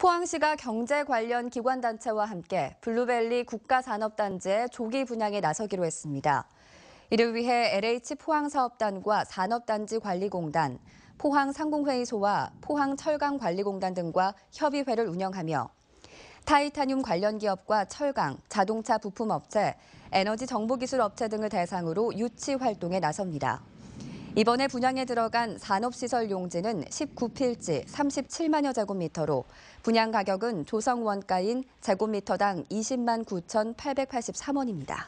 포항시가 경제 관련 기관 단체와 함께 블루밸리 국가산업단지의 조기 분양에 나서기로 했습니다. 이를 위해 LH 포항사업단과 산업단지관리공단, 포항상공회의소와 포항철강관리공단 등과 협의회를 운영하며 타이타늄 관련 기업과 철강, 자동차 부품업체, 에너지 정보기술업체 등을 대상으로 유치 활동에 나섭니다. 이번에 분양에 들어간 산업시설 용지는 19필지 37만여 제곱미터로 분양 가격은 조성 원가인 제곱미터당 20만 9,883원입니다.